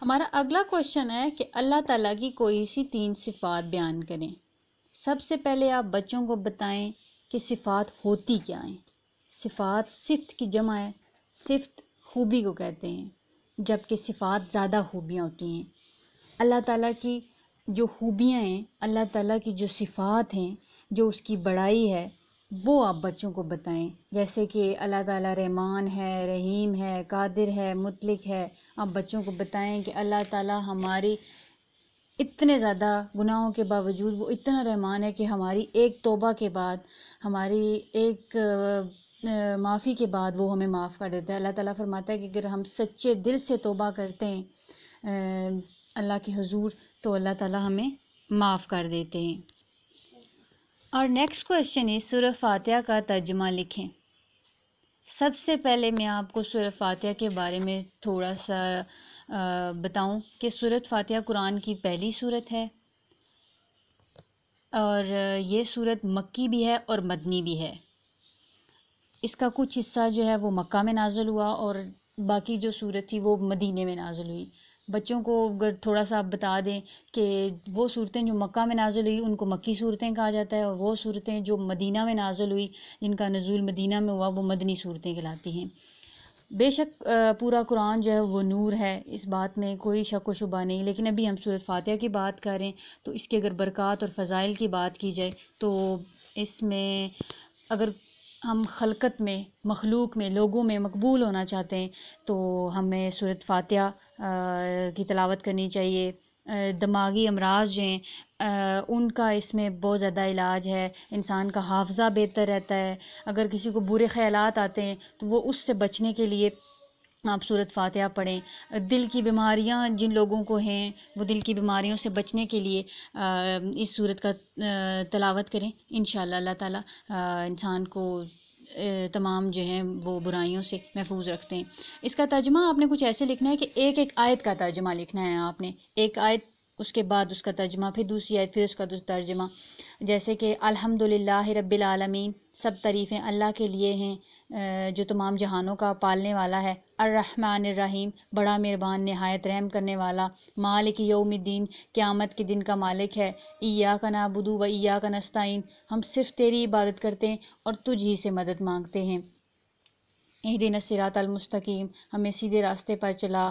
हमारा अगला क्वेश्चन है कि अल्लाह ताला की कोई सी तीन सिफात बयान करें सबसे पहले आप बच्चों को बताएं कि सिफात होती क्या हैं सिफात सिफ्त की जमा है सिफ्त खूबी को कहते हैं जबकि सिफात ज़्यादा खूबियाँ होती हैं अल्लाह ताला की जो खूबियाँ हैं अल्लाह ताला की जो सिफात हैं जो उसकी बड़ाई है वो आप बच्चों को बताएं जैसे कि अल्लाह ताला रहमान है रहीम है कादिर है मुतलिक है आप बच्चों को बताएं कि अल्लाह ताला हमारी इतने ज़्यादा गुनाहों के बावजूद वो इतना रहमान है कि हमारी एक तोबा के बाद हमारी एक माफ़ी के बाद वो हमें माफ़ कर देता है अल्लाह ताला फरमाता है कि अगर हम सच्चे दिल से तोबा करते हैं अल्लाह के हुजूर तो अल्लाह ताला हमें माफ़ कर देते हैं और नेक्स्ट क्वेश्चन है सुर फातिया का तर्जमा लिखें सबसे पहले मैं आपको सुर फातिया के बारे में थोड़ा सा बताऊं कि सूरत फातिया कुरान की पहली सूरत है और ये सूरत मक्की भी है और मदनी भी है इसका कुछ हिस्सा जो है वो मक्का में नाजल हुआ और बाकी जो सूरत थी वो मदीने में नाजल हुई बच्चों को अगर थोड़ा सा आप बता दें कि वो सूरतें जो मक्का में नाजुल हुई उनको मक्की सूरतें कहा जाता है और वो सूरतें जो मदीना में नाज़ुल हुई जिनका नजूल मदीना में हुआ वो मदनी सूरतें कहलाती हैं बेशक पूरा कुरान जो है वो नूर है इस बात में कोई शक व शुबा नहीं लेकिन अभी हम सूरत फातिहा की बात करें तो इसके अगर बरक़ात और फ़ज़ाइल की बात की जाए तो इसमें अगर हम खलकत में मखलूक में लोगों में मकबूल होना चाहते हैं तो हमें सूरत फातिहा की तलावत करनी चाहिए दिमागी अमराज हैं उनका इसमें बहुत ज़्यादा इलाज है इंसान का हाफ़ज़ा बेहतर रहता है अगर किसी को बुरे ख़यालात आते हैं तो वो उससे बचने के लिए आप सूरत फातिहा पढ़ें दिल की बीमारियां जिन लोगों को हैं वो दिल की बीमारियों से बचने के लिए इस सूरत का तलावत करें इन अल्लाह ताला इंसान को तमाम जो हैं वो बुराइयों से महफूज रखते हैं इसका तर्जमा आपने कुछ ऐसे लिखना है कि एक एक आयत का तर्जमा लिखना है आपने एक आयत उसके बाद उसका तर्जमा फिर दूसरी आयत फिर उसका तर्जमा जैसे कि अल्हम्दुलिल्लाह रब्बिल आलमीन सब तारीफ़ें अल्लाह के लिए हैं जो तमाम जहानों का पालने वाला है अर्रहमान रहीम बड़ा मेहरबान नहायत रहम करने वाला मालिक यौमद्दीन क़्यामत के दिन का मालिक है ईया का नाबुदू व ईया का नस्ताइन हम सिर्फ़ तेरी इबादत करते हैं और तुझ ही से मदद मांगते हैं दिन सिरात अलमस्तकीम हमें सीधे रास्ते पर चला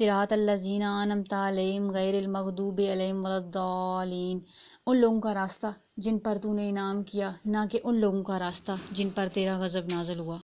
सिरात अल्लाजीनाम गैरमखदूब वलद्दालीन उन लोगों का रास्ता जिन पर तूने इनाम किया ना कि उन लोगों का रास्ता जिन पर तेरा गज़ब नाजल हुआ